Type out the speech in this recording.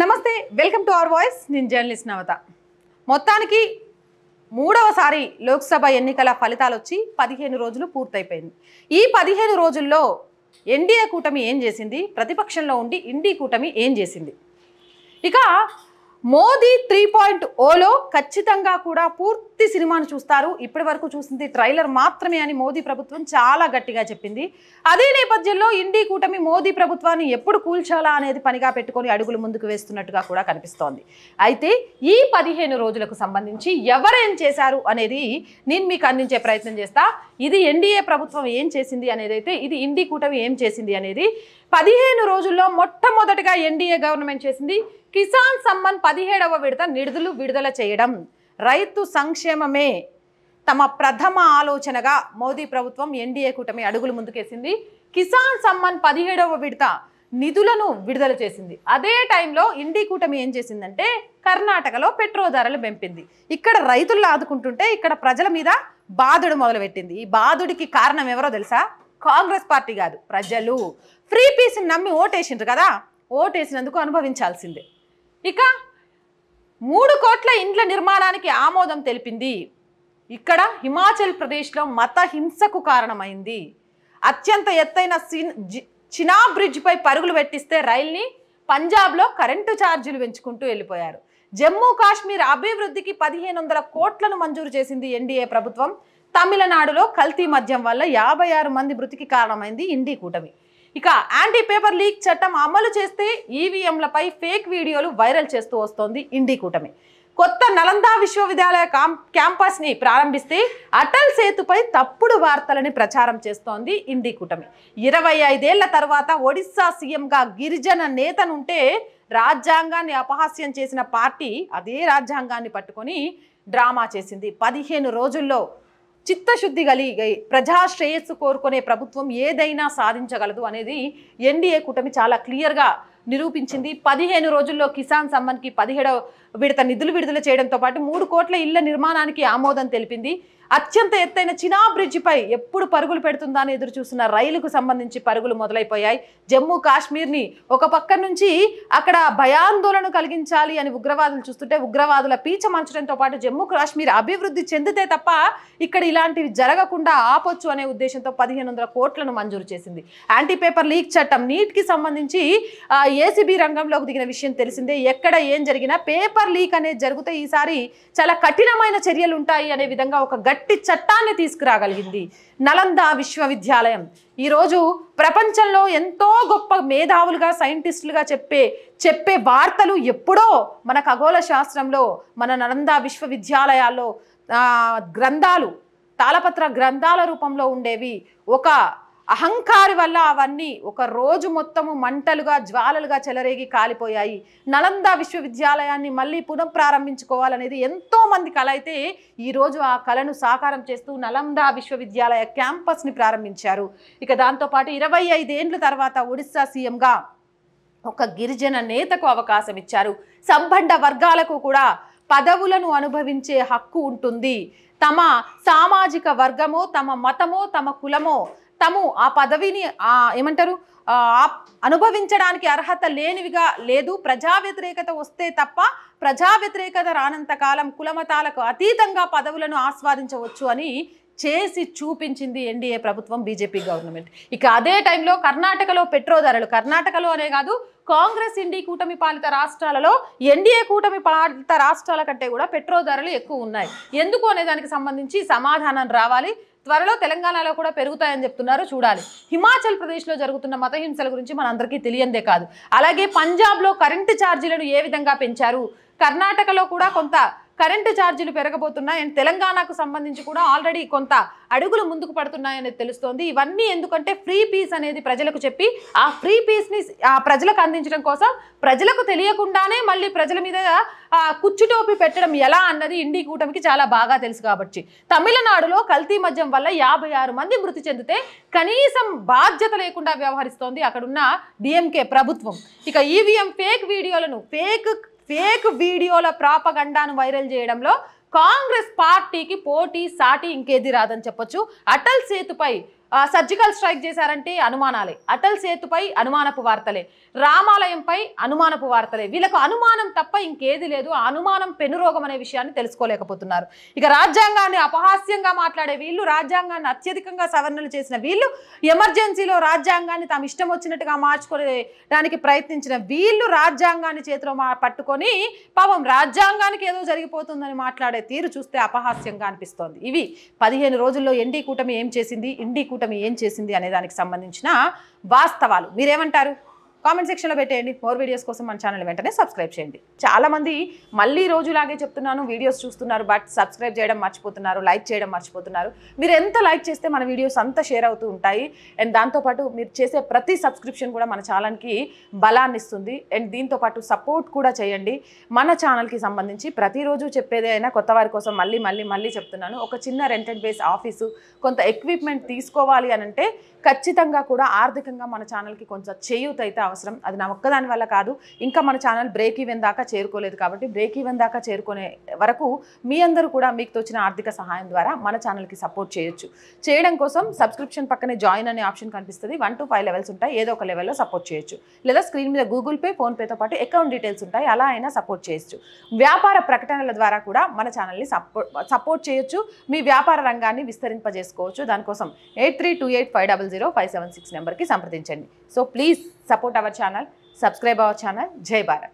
నమస్తే welcome to our voice నేను journalist Navata మొత్తానికి మూడవసారి లోక్సభ ఎన్నికల ఫలితాలు వచ్చి పదిహేను రోజులు పూర్తయిపోయింది ఈ పదిహేను రోజుల్లో ఎన్డీఏ కూటమి ఏం చేసింది ప్రతిపక్షంలో ఉండి ఇండి కూటమి ఏం చేసింది ఇక మోదీ త్రీ పాయింట్ ఓలో ఖచ్చితంగా కూడా పూర్తి సినిమాను చూస్తారు ఇప్పటి వరకు చూసింది ట్రైలర్ మాత్రమే అని మోదీ ప్రభుత్వం చాలా గట్టిగా చెప్పింది అదే నేపథ్యంలో ఇండి కూటమి మోదీ ప్రభుత్వాన్ని ఎప్పుడు కూల్చాలా అనేది పనిగా పెట్టుకొని అడుగులు ముందుకు వేస్తున్నట్టుగా కూడా కనిపిస్తోంది అయితే ఈ పదిహేను రోజులకు సంబంధించి ఎవరేం చేశారు అనేది నేను మీకు అందించే ప్రయత్నం చేస్తా ఇది ఎన్డీఏ ప్రభుత్వం ఏం చేసింది అనేది అయితే ఇది ఇండి కూటమి ఏం చేసింది అనేది పదిహేను రోజుల్లో మొట్టమొదటిగా ఎన్డీఏ గవర్నమెంట్ చేసింది కిసాన్ సమ్మాన్ పదిహేడవ విడత నిడుదలు విడుదల చేయడం రైతు సంక్షేమమే తమ ప్రథమ ఆలోచనగా మోదీ ప్రభుత్వం ఎన్డీఏ కూటమి అడుగులు ముందుకేసింది కిసాన్ సమ్మాన్ పదిహేడవ విడత నిధులను విడుదల చేసింది అదే టైంలో ఇండి కూటమి ఏం చేసిందంటే కర్ణాటకలో పెట్రోల్ ధరలు పెంపింది ఇక్కడ రైతులు ఆదుకుంటుంటే ఇక్కడ ప్రజల మీద బాధుడు మొదలుపెట్టింది ఈ బాధుడికి కారణం ఎవరో తెలుసా కాంగ్రెస్ పార్టీ కాదు ప్రజలు ఫ్రీ పీస్ని నమ్మి ఓటేసిండ్రు కదా ఓటేసినందుకు అనుభవించాల్సిందే ఇక మూడు కోట్ల ఇండ్ల నిర్మాణానికి ఆమోదం తెలిపింది ఇక్కడ హిమాచల్ ప్రదేశ్లో మత హింసకు కారణమైంది అత్యంత ఎత్తైన చినా బ్రిడ్జ్పై పరుగులు పెట్టిస్తే రైల్ని పంజాబ్లో కరెంటు ఛార్జీలు పెంచుకుంటూ వెళ్ళిపోయారు జమ్మూ కాశ్మీర్ అభివృద్ధికి పదిహేను వందల కోట్లను మంజూరు చేసింది ఎన్డీఏ ప్రభుత్వం తమిళనాడులో కల్తీ మద్యం వల్ల యాభై ఆరు మంది మృతికి కారణమైంది ఇండి కూటమి ఇక యాంటీ పేపర్ లీక్ చట్టం అమలు చేస్తే ఈవీఎంలపై ఫేక్ వీడియోలు వైరల్ చేస్తూ వస్తోంది ఇండి కూటమి కొత్త నలందా విశ్వవిద్యాలయ క్యాంపస్ని ప్రారంభిస్తే అటల్ సేతుపై తప్పుడు వార్తలని ప్రచారం చేస్తోంది ఇండి కూటమి ఇరవై ఐదేళ్ల తర్వాత ఒడిస్సా సీఎంగా గిరిజన నేతనుంటే రాజ్యాంగాన్ని అపహాస్యం చేసిన పార్టీ అదే రాజ్యాంగాన్ని పట్టుకొని డ్రామా చేసింది పదిహేను రోజుల్లో చిత్తశుద్ధి కలిగి ప్రజాశ్రేయస్సు కోరుకునే ప్రభుత్వం ఏదైనా సాధించగలదు అనేది ఎన్డీఏ కూటమి చాలా క్లియర్గా నిరూపించింది పదిహేను రోజుల్లో కిసాన్ సమ్మన్కి పదిహేడవ విడత నిధులు విడుదల చేయడంతో పాటు మూడు కోట్ల ఇళ్ల నిర్మాణానికి ఆమోదం తెలిపింది అత్యంత ఎత్తైన చినా బ్రిడ్జిపై ఎప్పుడు పరుగులు పెడుతుందా అని ఎదురు చూసిన రైలుకు సంబంధించి పరుగులు మొదలైపోయాయి జమ్మూ కాశ్మీర్ని ఒక పక్క నుంచి అక్కడ భయాందోళన కలిగించాలి అని ఉగ్రవాదులు చూస్తుంటే ఉగ్రవాదుల పీచ మంచడంతో పాటు జమ్మూ కాశ్మీర్ అభివృద్ధి చెందితే తప్ప ఇక్కడ ఇలాంటివి జరగకుండా ఆపొచ్చు అనే ఉద్దేశంతో పదిహేను వందల కోట్లను మంజూరు చేసింది యాంటీ పేపర్ లీక్ చట్టం నీట్కి సంబంధించి ఏసీబీ రంగంలోకి దిగిన విషయం తెలిసిందే ఎక్కడ ఏం జరిగినా పేపర్ లీక్ అనేది జరిగితే ఈసారి చాలా కఠినమైన చర్యలు ఉంటాయి అనే విధంగా ఒక గట్టి చట్టాన్ని తీసుకురాగలిగింది నలంద విశ్వవిద్యాలయం ఈరోజు ప్రపంచంలో ఎంతో గొప్ప మేధావులుగా సైంటిస్టులుగా చెప్పే చెప్పే వార్తలు ఎప్పుడో మన ఖగోళ శాస్త్రంలో మన నలంద విశ్వవిద్యాలయాల్లో గ్రంథాలు తాళపత్ర గ్రంథాల రూపంలో ఉండేవి ఒక అహంకారి వల్ల అవన్నీ ఒక రోజు మొత్తము మంటలుగా జ్వాలలుగా చెలరేగి కాలిపోయాయి నలంద విశ్వవిద్యాలయాన్ని మళ్ళీ పునఃప్రారంభించుకోవాలనేది ఎంతోమంది కళ అయితే ఈరోజు ఆ కళను సాకారం చేస్తూ నలంద విశ్వవిద్యాలయ క్యాంపస్ని ప్రారంభించారు ఇక దాంతోపాటు ఇరవై ఐదేండ్ల తర్వాత ఒడిస్సా సీఎంగా ఒక గిరిజన నేతకు అవకాశం ఇచ్చారు సంబంధ వర్గాలకు కూడా పదవులను అనుభవించే హక్కు ఉంటుంది తమ సామాజిక వర్గమో తమ మతమో తమ కులమో తాము ఆ పదవిని ఏమంటారు అనుభవించడానికి అర్హత లేనివిగా లేదు ప్రజా వ్యతిరేకత వస్తే తప్ప ప్రజా వ్యతిరేకత రానంత కాలం కులమతాలకు అతీతంగా పదవులను ఆస్వాదించవచ్చు అని చేసి చూపించింది ఎన్డీఏ ప్రభుత్వం బీజేపీ గవర్నమెంట్ ఇక అదే టైంలో కర్ణాటకలో పెట్రో ధరలు కర్ణాటకలో అనే కాదు కాంగ్రెస్ ఎన్డీ కూటమి పాలిత రాష్ట్రాలలో ఎన్డీఏ కూటమి పాలిత రాష్ట్రాల కంటే కూడా పెట్రో ధరలు ఎక్కువ ఉన్నాయి ఎందుకు అనే దానికి సంబంధించి సమాధానం రావాలి త్వరలో తెలంగాణలో కూడా పెరుగుతాయని చెప్తున్నారు చూడాలి హిమాచల్ ప్రదేశ్లో జరుగుతున్న మత హింసల గురించి మనందరికీ తెలియందే కాదు అలాగే పంజాబ్లో కరెంటు ఛార్జీలను ఏ విధంగా పెంచారు కర్ణాటకలో కూడా కొంత కరెంటు ఛార్జీలు పెరగబోతున్నాయి అండ్ తెలంగాణకు సంబంధించి కూడా ఆల్రెడీ కొంత అడుగులు ముందుకు పడుతున్నాయని తెలుస్తోంది ఇవన్నీ ఎందుకంటే ఫ్రీ పీస్ అనేది ప్రజలకు చెప్పి ఆ ఫ్రీ పీస్ని ఆ ప్రజలకు అందించడం కోసం ప్రజలకు తెలియకుండానే మళ్ళీ ప్రజల మీద కుచ్చుటోపి పెట్టడం ఎలా అన్నది ఇండీ కూటమికి చాలా బాగా తెలుసు కాబట్టి తమిళనాడులో కల్తీ మద్యం వల్ల యాభై మంది మృతి చెందితే కనీసం బాధ్యత లేకుండా వ్యవహరిస్తోంది అక్కడున్న డిఎంకే ప్రభుత్వం ఇక ఈవీఎం ఫేక్ వీడియోలను ఫేక్ ఫేక్ వీడియోల ప్రాపగండాను వైరల్ చేయడంలో కాంగ్రెస్ పార్టీకి పోటీ సాటి ఇంకేది రాదని చెప్పొచ్చు అటల్ సేతుపై సర్జికల్ స్ట్రైక్ చేశారంటే అనుమానాలే అటల్ సేతుపై అనుమానపు వార్తలే రామాలయంపై అనుమానపు వార్తలే వీళ్ళకు అనుమానం తప్ప ఇంకేది లేదు అనుమానం పెనురోగం అనే విషయాన్ని తెలుసుకోలేకపోతున్నారు ఇక రాజ్యాంగాన్ని అపహాస్యంగా మాట్లాడే వీళ్ళు రాజ్యాంగాన్ని అత్యధికంగా సవరణలు చేసిన వీళ్ళు ఎమర్జెన్సీలో రాజ్యాంగాన్ని తమ ఇష్టం వచ్చినట్టుగా మార్చుకోవడానికి ప్రయత్నించిన వీళ్ళు రాజ్యాంగాన్ని చేతిలో పట్టుకొని పాపం రాజ్యాంగానికి ఏదో జరిగిపోతుందని మాట్లాడే తీరు చూస్తే అపహాస్యంగా అనిపిస్తోంది ఇవి పదిహేను రోజుల్లో ఎన్డీ కూటమి ఏం చేసింది ఇండి కూటమి ఏం చేసింది అనే దానికి సంబంధించిన వాస్తవాలు మీరేమంటారు కామెంట్ సెక్షన్లో పెట్టేయండి మోర్ వీడియోస్ కోసం మన ఛానల్ వెంటనే సబ్స్క్రైబ్ చేయండి చాలామంది మళ్ళీ రోజులాగే చెప్తున్నాను వీడియోస్ చూస్తున్నారు బట్ సబ్స్క్రైబ్ చేయడం మర్చిపోతున్నారు లైక్ చేయడం మర్చిపోతున్నారు మీరు ఎంత లైక్ చేస్తే మన వీడియోస్ అంతా షేర్ అవుతూ ఉంటాయి అండ్ దాంతోపాటు మీరు చేసే ప్రతి సబ్స్క్రిప్షన్ కూడా మన ఛానల్కి బలాన్ని ఇస్తుంది అండ్ దీంతోపాటు సపోర్ట్ కూడా చేయండి మన ఛానల్కి సంబంధించి ప్రతిరోజు చెప్పేది అయినా కొత్త వారి కోసం మళ్ళీ మళ్ళీ మళ్ళీ చెప్తున్నాను ఒక చిన్న రెంటెడ్ బేస్ ఆఫీసు కొంత ఎక్విప్మెంట్ తీసుకోవాలి అని అంటే ఖచ్చితంగా కూడా ఆర్థికంగా మన ఛానల్కి కొంచెం చేయూత అవసరం అది నా ఒక్కదాని వల్ల కాదు ఇంకా మన ఛానల్ బ్రేక్ ఈవెన్ దాకా చేరుకోలేదు కాబట్టి బ్రేక్ ఈవెన్ దాకా చేరుకునే వరకు మీ అందరూ కూడా మీకు తోచిన ఆర్థిక సహాయం ద్వారా మన ఛానల్కి సపోర్ట్ చేయొచ్చు చేయడం కోసం సబ్స్క్రిప్షన్ పక్కనే జాయిన్ అనే ఆప్షన్ కనిపిస్తుంది వన్ టు ఫైవ్ లెవెల్స్ ఉంటాయి ఏదో ఒక లెవెల్లో సపోర్ట్ చేయొచ్చు లేదా స్క్రీన్ మీద గూగుల్ పే ఫోన్పేతో పాటు అకౌంట్ డీటెయిల్స్ ఉంటాయి అలా అయినా సపోర్ట్ చేయొచ్చు వ్యాపార ప్రకటనల ద్వారా కూడా మన ఛానల్ని సపోర్ట్ సపోర్ట్ చేయొచ్చు మీ వ్యాపార రంగాన్ని విస్తరింపజేసుకోవచ్చు దానికోసం eight three two eight five double zero five seven six నెంబర్కి సంప్రదించండి so please support our channel subscribe our channel जय भारत